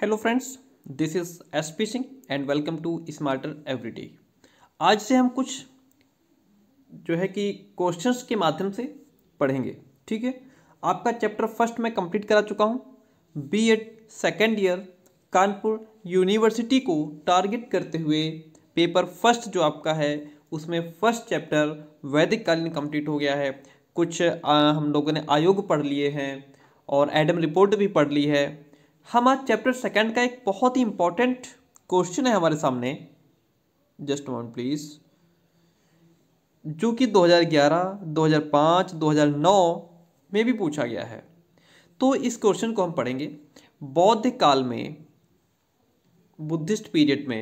hello friends this is S P Singh and welcome to smarter everyday आज से हम कुछ जो है कि क्वेश्चंस के माध्यम से पढ़ेंगे ठीक है आपका चैप्टर फर्स्ट मैं कंप्लीट करा चुका हूँ B Ed second year Kanpur university को टारगेट करते हुए पेपर फर्स्ट जो आपका है उसमें फर्स्ट चैप्टर वैदिक कालीन कंप्लीट हो गया है कुछ आ, हम लोगों ने आयोग पढ़ लिए हैं और एडम रिपोर्ट भी पढ़ ली है हम आज चैप्टर सेकंड का एक बहुत ही इम्पॉर्टेंट क्वेश्चन है हमारे सामने जस्ट वन प्लीज़ जो कि 2011, 2005, 2009 में भी पूछा गया है तो इस क्वेश्चन को हम पढ़ेंगे बौद्ध काल में बुद्धिस्ट पीरियड में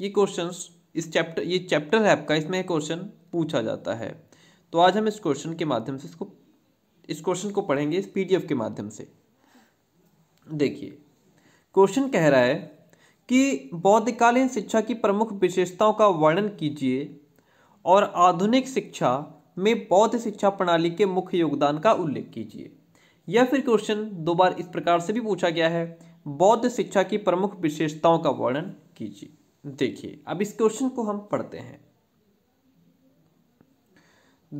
ये क्वेश्चन इस चैप्टर ये चैप्टर है आपका इसमें क्वेश्चन पूछा जाता है तो आज हम इस क्वेश्चन के माध्यम से इसको इस क्वेश्चन को पढ़ेंगे इस पीडीएफ के माध्यम से देखिए क्वेश्चन कह रहा है कि बौद्धकालीन शिक्षा की प्रमुख विशेषताओं का वर्णन कीजिए और आधुनिक शिक्षा में बौद्ध शिक्षा प्रणाली के मुख्य योगदान का उल्लेख कीजिए या फिर क्वेश्चन दो बार इस प्रकार से भी पूछा गया है बौद्ध शिक्षा की प्रमुख विशेषताओं का वर्णन कीजिए देखिए अब इस क्वेश्चन को हम पढ़ते हैं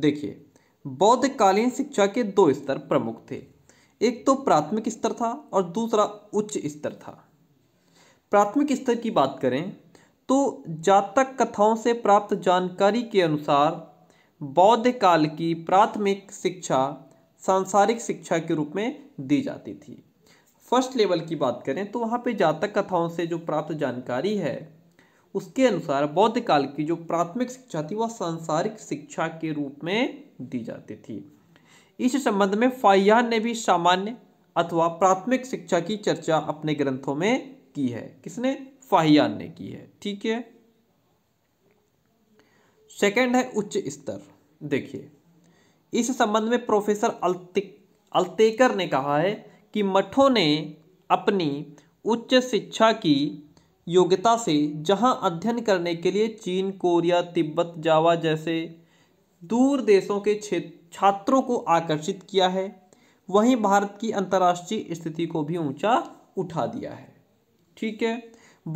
देखिए बौद्धकालीन शिक्षा के दो स्तर प्रमुख थे एक तो प्राथमिक स्तर था और दूसरा उच्च स्तर था प्राथमिक स्तर की बात करें तो जातक कथाओं से प्राप्त जानकारी के अनुसार बौद्ध काल की प्राथमिक शिक्षा सांसारिक शिक्षा के रूप में दी जाती थी फर्स्ट लेवल की बात करें तो वहाँ पे जातक कथाओं से जो प्राप्त जानकारी है उसके अनुसार बौद्ध काल की जो प्राथमिक शिक्षा थी वह सांसारिक शिक्षा के रूप में दी जाती थी इस संबंध में फाइयान ने भी सामान्य अथवा प्राथमिक शिक्षा की चर्चा अपने ग्रंथों में की है किसने फाहियान ने की है ठीक है सेकंड है उच्च स्तर देखिए इस संबंध में प्रोफेसर अल्ते अल्तेकर ने कहा है कि मठों ने अपनी उच्च शिक्षा की योग्यता से जहां अध्ययन करने के लिए चीन कोरिया तिब्बत जावा जैसे दूर देशों के क्षेत्र छात्रों को आकर्षित किया है वहीं भारत की अंतर्राष्ट्रीय स्थिति को भी ऊंचा उठा दिया है ठीक है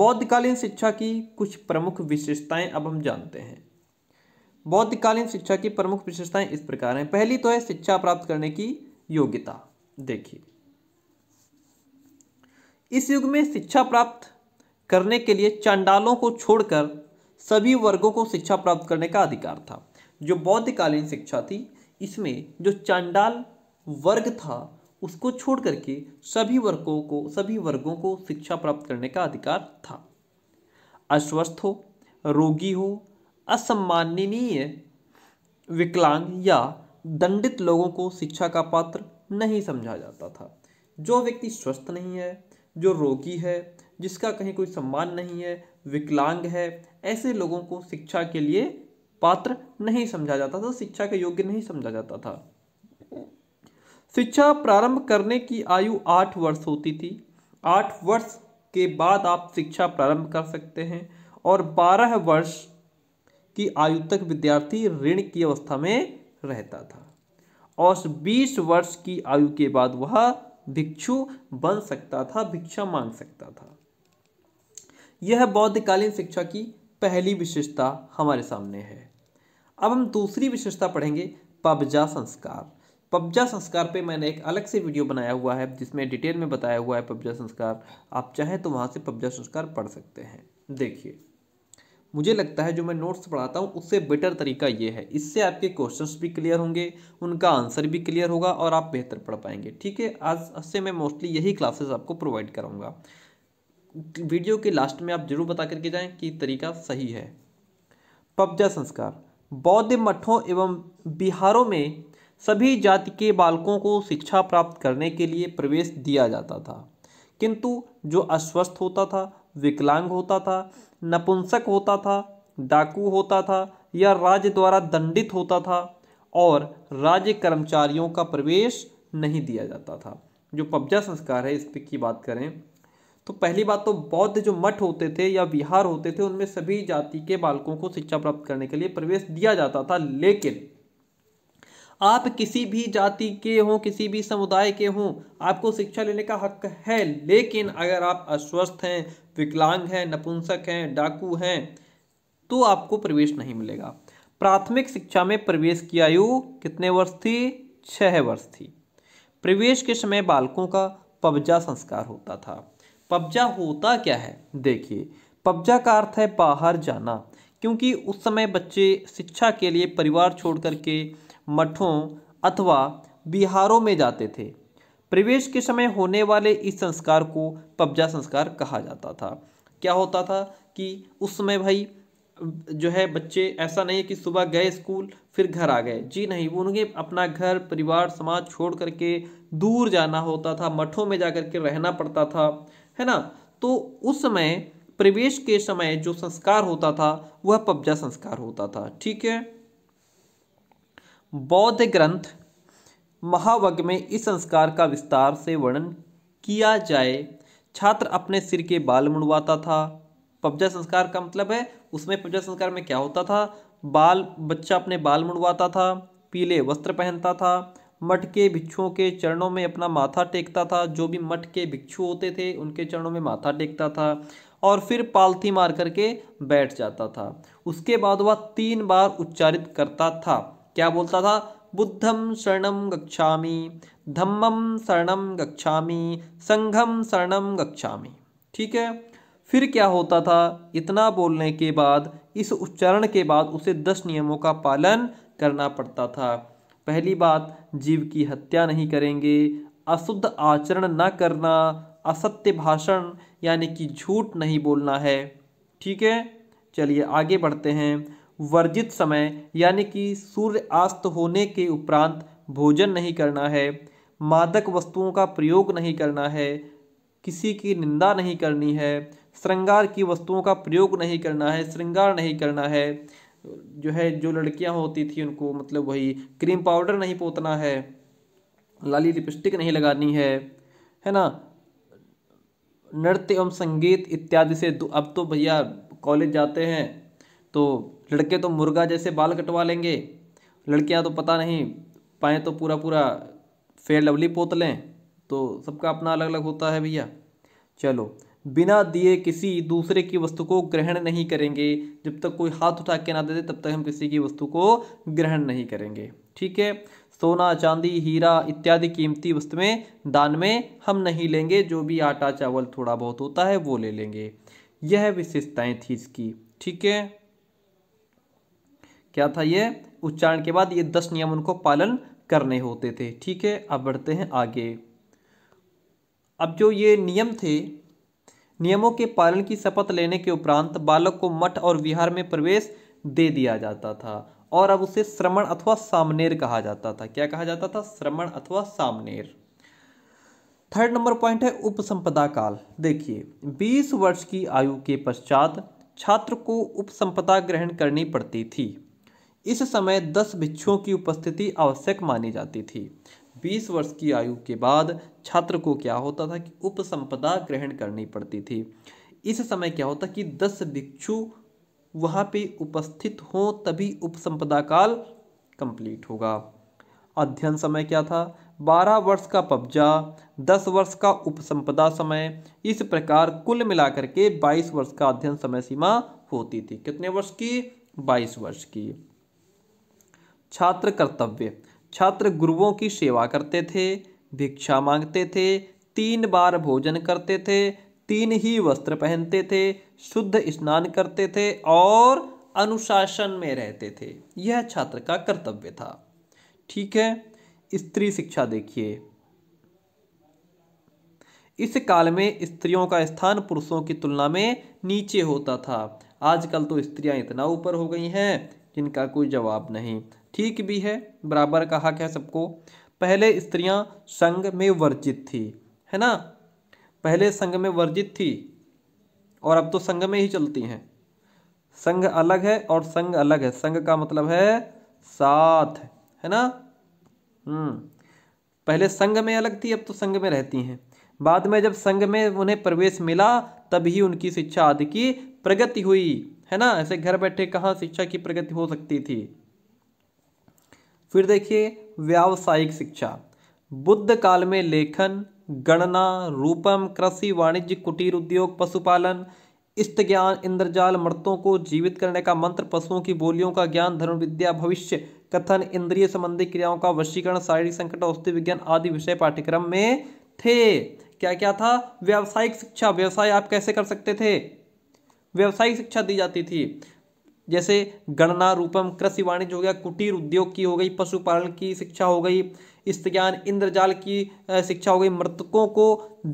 बौद्धकालीन शिक्षा की कुछ प्रमुख विशेषताएं अब हम जानते हैं बौद्धकालीन शिक्षा की प्रमुख विशेषताएं इस प्रकार हैं पहली तो है शिक्षा प्राप्त करने की योग्यता देखिए इस युग में शिक्षा प्राप्त करने के लिए चांडालों को छोड़कर सभी वर्गों को शिक्षा प्राप्त करने का अधिकार था जो बौद्धकालीन शिक्षा थी इसमें जो चांडाल वर्ग था उसको छोड़ करके सभी वर्गों को सभी वर्गों को शिक्षा प्राप्त करने का अधिकार था अस्वस्थ हो रोगी हो असम्माननीय विकलांग या दंडित लोगों को शिक्षा का पात्र नहीं समझा जाता था जो व्यक्ति स्वस्थ नहीं है जो रोगी है जिसका कहीं कोई सम्मान नहीं है विकलांग है ऐसे लोगों को शिक्षा के लिए पात्र नहीं समझा जाता था शिक्षा के योग्य नहीं समझा जाता था शिक्षा प्रारंभ करने की आयु आठ वर्ष होती थी आठ वर्ष के बाद आप शिक्षा प्रारंभ कर सकते हैं और बारह वर्ष की आयु तक विद्यार्थी ऋण की अवस्था में रहता था और बीस वर्ष की आयु के बाद वह भिक्षु बन सकता था भिक्षा मांग सकता था यह बौद्धकालीन शिक्षा की पहली विशेषता हमारे सामने है अब हम दूसरी विशेषता पढ़ेंगे पब्जा संस्कार पब्जा संस्कार पे मैंने एक अलग से वीडियो बनाया हुआ है जिसमें डिटेल में बताया हुआ है पब्जा संस्कार आप चाहें तो वहाँ से पब्जा संस्कार पढ़ सकते हैं देखिए मुझे लगता है जो मैं नोट्स पढ़ाता हूँ उससे बेटर तरीका ये है इससे आपके क्वेश्चंस भी क्लियर होंगे उनका आंसर भी क्लियर होगा और आप बेहतर पढ़ पाएंगे ठीक है आज से मैं मोस्टली यही क्लासेस आपको प्रोवाइड कराऊंगा वीडियो के लास्ट में आप जरूर बता करके जाएं कि तरीका सही है पब्जा संस्कार बौद्ध मठों एवं बिहारों में सभी जाति के बालकों को शिक्षा प्राप्त करने के लिए प्रवेश दिया जाता था किंतु जो अस्वस्थ होता था विकलांग होता था नपुंसक होता था डाकू होता था या राज्य द्वारा दंडित होता था और राज्य कर्मचारियों का प्रवेश नहीं दिया जाता था जो पब्जा संस्कार है इस पर की बात करें तो पहली बात तो बौद्ध जो मठ होते थे या विहार होते थे उनमें सभी जाति के बालकों को शिक्षा प्राप्त करने के लिए प्रवेश दिया जाता था लेकिन आप किसी भी जाति के हों किसी भी समुदाय के हों आपको शिक्षा लेने का हक है लेकिन अगर आप अस्वस्थ हैं विकलांग हैं नपुंसक हैं डाकू हैं तो आपको प्रवेश नहीं मिलेगा प्राथमिक शिक्षा में प्रवेश की आयु कितने वर्ष थी छः वर्ष थी प्रवेश के समय बालकों का पवजा संस्कार होता था पब्जा होता क्या है देखिए पब्जा का अर्थ है बाहर जाना क्योंकि उस समय बच्चे शिक्षा के लिए परिवार छोड़ के मठों अथवा बिहारों में जाते थे प्रवेश के समय होने वाले इस संस्कार को पब्जा संस्कार कहा जाता था क्या होता था कि उस समय भाई जो है बच्चे ऐसा नहीं है कि सुबह गए स्कूल फिर घर आ गए जी नहीं वो अपना घर परिवार समाज छोड़ करके दूर जाना होता था मठों में जा कर के रहना पड़ता था है ना तो उस समय प्रवेश के समय जो संस्कार होता था वह पब्जा संस्कार होता था ठीक है बौद्ध ग्रंथ महावग में इस संस्कार का विस्तार से वर्णन किया जाए छात्र अपने सिर के बाल मुड़वाता था पब्जा संस्कार का मतलब है उसमें पब्जा संस्कार में क्या होता था बाल बच्चा अपने बाल मुड़वाता था पीले वस्त्र पहनता था मठ के भिक्षुओं के चरणों में अपना माथा टेकता था जो भी मठ के भिक्षु होते थे उनके चरणों में माथा टेकता था और फिर पालथी मार करके बैठ जाता था उसके बाद वह तीन बार उच्चारित करता था क्या बोलता था बुद्धम शरणम गच्छामी धम्मम शरणम गच्छामी संघम शरणम गच्छामी ठीक है फिर क्या होता था इतना बोलने के बाद इस उच्चारण के बाद उसे दस नियमों का पालन करना पड़ता था पहली बात जीव की हत्या नहीं करेंगे अशुद्ध आचरण न करना असत्य भाषण यानी कि झूठ नहीं बोलना है ठीक है चलिए आगे बढ़ते हैं वर्जित समय यानी कि सूर्य अस्त होने के उपरांत भोजन नहीं करना है मादक वस्तुओं का प्रयोग नहीं करना है किसी की निंदा नहीं करनी है श्रृंगार की वस्तुओं का प्रयोग नहीं करना है श्रृंगार नहीं करना है जो है जो लड़कियां होती थी उनको मतलब वही क्रीम पाउडर नहीं पोतना है लाली लिपस्टिक नहीं लगानी है है ना नृत्य एवं संगीत इत्यादि से अब तो भैया कॉलेज जाते हैं तो लड़के तो मुर्गा जैसे बाल कटवा लेंगे लड़कियां तो पता नहीं पाएँ तो पूरा पूरा फेयर लवली पोत लें तो सबका अपना अलग अलग होता है भैया चलो बिना दिए किसी दूसरे की वस्तु को ग्रहण नहीं करेंगे जब तक कोई हाथ उठा के ना दे दे तब तक हम किसी की वस्तु को ग्रहण नहीं करेंगे ठीक है सोना चांदी हीरा इत्यादि कीमती वस्तुएं दान में हम नहीं लेंगे जो भी आटा चावल थोड़ा बहुत होता है वो ले लेंगे यह विशेषताएं थी इसकी ठीक है क्या था ये उच्चारण के बाद ये दस नियम उनको पालन करने होते थे ठीक है अब बढ़ते हैं आगे अब जो ये नियम थे नियमों के पालन की शपथ लेने के उपरांत बालक को मठ और विहार में प्रवेश दे दिया जाता था और अब उसे श्रमण अथवा सामनेर कहा जाता था क्या कहा जाता था श्रमण अथवा सामनेर थर्ड नंबर पॉइंट है उपसंपदा काल देखिए 20 वर्ष की आयु के पश्चात छात्र को उपसंपदा ग्रहण करनी पड़ती थी इस समय दस भिक्षुओं की उपस्थिति आवश्यक मानी जाती थी बीस वर्ष की आयु के बाद छात्र को क्या होता था कि उपसंपदा ग्रहण करनी पड़ती थी इस समय क्या होता कि दस भिक्षु वहाँ पे उपस्थित हों तभी उपसंपदा काल कंप्लीट होगा अध्ययन समय क्या था बारह वर्ष का पब्जा दस वर्ष का उपसंपदा समय इस प्रकार कुल मिलाकर के बाईस वर्ष का अध्ययन समय सीमा होती थी कितने वर्ष की बाईस वर्ष की छात्र कर्तव्य छात्र गुरुओं की सेवा करते थे भिक्षा मांगते थे तीन बार भोजन करते थे तीन ही वस्त्र पहनते थे शुद्ध स्नान करते थे और अनुशासन में रहते थे यह छात्र का कर्तव्य था ठीक है स्त्री शिक्षा देखिए इस काल में स्त्रियों का स्थान पुरुषों की तुलना में नीचे होता था आजकल तो स्त्रियां इतना ऊपर हो गई हैं जिनका कोई जवाब नहीं ठीक भी है बराबर कहा क्या है सबको पहले स्त्रियां संघ में वर्जित थी है ना पहले संघ में वर्जित थी और अब तो संघ में ही चलती हैं संघ अलग है और संघ अलग है संघ का मतलब है साथ है ना हम्म पहले संघ में अलग थी अब तो संघ में रहती हैं बाद में जब संघ में उन्हें प्रवेश मिला तभी उनकी शिक्षा आदि की प्रगति हुई है ना ऐसे घर बैठे कहाँ शिक्षा की प्रगति हो सकती थी फिर देखिए व्यावसायिक शिक्षा बुद्ध काल में लेखन गणना रूपम कृषि वाणिज्य कुटीर उद्योग पशुपालन इष्ट ज्ञान इंद्रजाल मृतों को जीवित करने का मंत्र पशुओं की बोलियों का ज्ञान धर्म विद्या भविष्य कथन इंद्रिय संबंधी क्रियाओं का वशीकरण शारीरिक संकट औषधि विज्ञान आदि विषय पाठ्यक्रम में थे क्या क्या था व्यावसायिक शिक्षा व्यवसाय आप कैसे कर सकते थे व्यावसायिक शिक्षा दी जाती थी जैसे गणना रूपम कृषि वाणिज्य हो गया कुटीर उद्योग की हो गई पशुपालन की शिक्षा हो गई स्तज्ञान इंद्रजाल की शिक्षा हो गई मृतकों को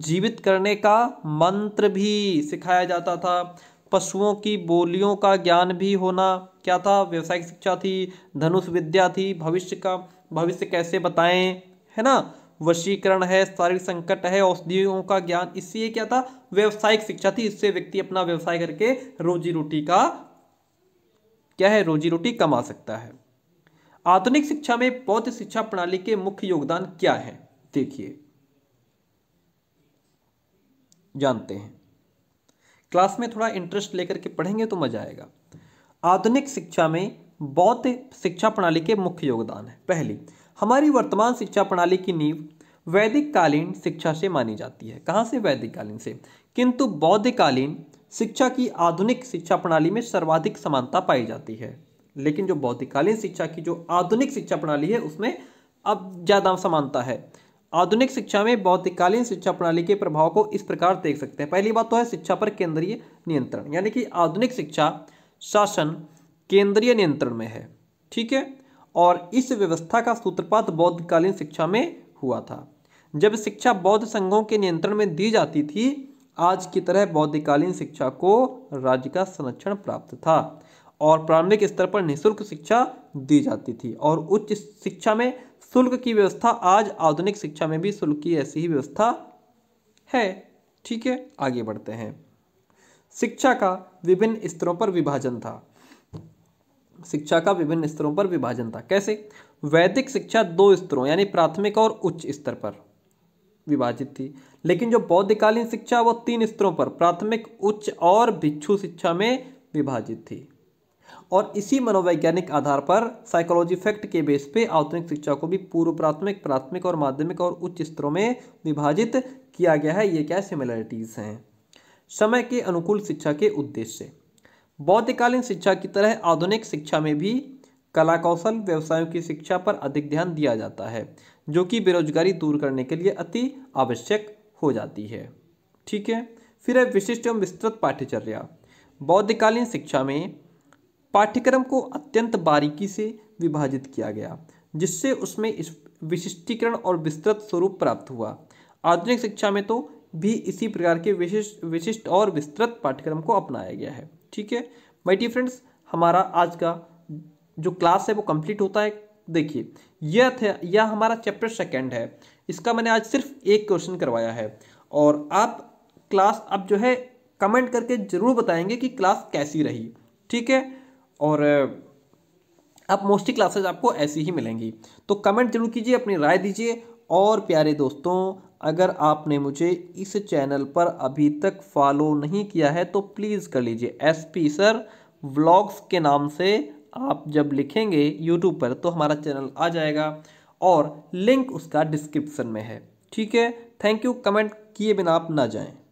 जीवित करने का मंत्र भी सिखाया जाता था पशुओं की बोलियों का ज्ञान भी होना क्या था व्यवसायिक शिक्षा थी धनुष विद्या थी भविष्य का भविष्य कैसे बताएं है ना वशीकरण है शारीरिक संकट है औषधियों का ज्ञान इससे क्या था व्यवसायिक शिक्षा थी इससे व्यक्ति अपना व्यवसाय करके रोजी रोटी का क्या है रोजी रोटी कमा सकता है आधुनिक शिक्षा में बौद्ध शिक्षा प्रणाली के मुख्य योगदान क्या है देखिए जानते हैं क्लास में थोड़ा इंटरेस्ट लेकर के पढ़ेंगे तो मजा आएगा आधुनिक शिक्षा में बौद्ध शिक्षा प्रणाली के मुख्य योगदान है पहली हमारी वर्तमान शिक्षा प्रणाली की नींव वैदिक कालीन शिक्षा से मानी जाती है कहाँ से वैदिक कालीन से किंतु बौद्ध कालीन शिक्षा की आधुनिक शिक्षा प्रणाली में सर्वाधिक समानता पाई जाती है लेकिन जो बौद्धिकालीन शिक्षा की जो आधुनिक शिक्षा प्रणाली है उसमें अब ज़्यादा समानता है आधुनिक शिक्षा में बौद्धिकालीन शिक्षा प्रणाली के प्रभाव को इस प्रकार देख सकते हैं पहली बात तो है शिक्षा पर केंद्रीय नियंत्रण यानी कि आधुनिक शिक्षा शासन केंद्रीय नियंत्रण में है ठीक है और इस व्यवस्था का सूत्रपात बौद्धकालीन शिक्षा में हुआ था जब शिक्षा बौद्ध संघों के नियंत्रण में दी जाती थी आज की तरह बौद्धिकालीन शिक्षा को राज्य का संरक्षण प्राप्त था और प्रारंभिक स्तर पर निःशुल्क शिक्षा दी जाती थी और उच्च शिक्षा में शुल्क की व्यवस्था आज आधुनिक शिक्षा में भी शुल्क की ऐसी ही व्यवस्था है ठीक है आगे बढ़ते हैं शिक्षा का विभिन्न स्तरों पर विभाजन था शिक्षा का विभिन्न स्तरों पर विभाजन था कैसे वैदिक शिक्षा दो स्तरों यानी प्राथमिक और उच्च स्तर पर विभाजित थी लेकिन जो बौद्धकालीन शिक्षा वो तीन स्तरों पर प्राथमिक उच्च और भिक्षु शिक्षा में विभाजित थी और इसी मनोवैज्ञानिक आधार पर साइकोलॉजी फैक्ट के बेस पे आधुनिक शिक्षा को भी पूर्व प्राथमिक प्राथमिक और माध्यमिक और उच्च स्तरों में विभाजित किया गया है ये क्या सिमिलरिटीज़ हैं समय के अनुकूल शिक्षा के उद्देश्य बौद्धकालीन शिक्षा की तरह आधुनिक शिक्षा में भी कला कौशल व्यवसायों की शिक्षा पर अधिक ध्यान दिया जाता है जो कि बेरोजगारी दूर करने के लिए अति आवश्यक हो जाती है ठीक है फिर है विशिष्ट एवं विस्तृत पाठ्यचर्या बौद्धकालीन शिक्षा में पाठ्यक्रम को अत्यंत बारीकी से विभाजित किया गया जिससे उसमें इस विशिष्टीकरण और विस्तृत स्वरूप प्राप्त हुआ आधुनिक शिक्षा में तो भी इसी प्रकार के विशिष्ट विशिष्ट और विस्तृत पाठ्यक्रम को अपनाया गया है ठीक है माइटी फ्रेंड्स हमारा आज का जो क्लास है वो कंप्लीट होता है देखिए यह थे यह हमारा चैप्टर सेकेंड है इसका मैंने आज सिर्फ एक क्वेश्चन करवाया है और आप क्लास अब जो है कमेंट करके ज़रूर बताएंगे कि क्लास कैसी रही ठीक है और अब मोस्टली क्लासेज आपको ऐसी ही मिलेंगी तो कमेंट जरूर कीजिए अपनी राय दीजिए और प्यारे दोस्तों अगर आपने मुझे इस चैनल पर अभी तक फॉलो नहीं किया है तो प्लीज़ कर लीजिए एस पी सर व्लॉग्स के नाम से आप जब लिखेंगे यूट्यूब पर तो हमारा चैनल आ जाएगा और लिंक उसका डिस्क्रिप्सन में है ठीक है थैंक यू कमेंट किए बिना आप ना जाएं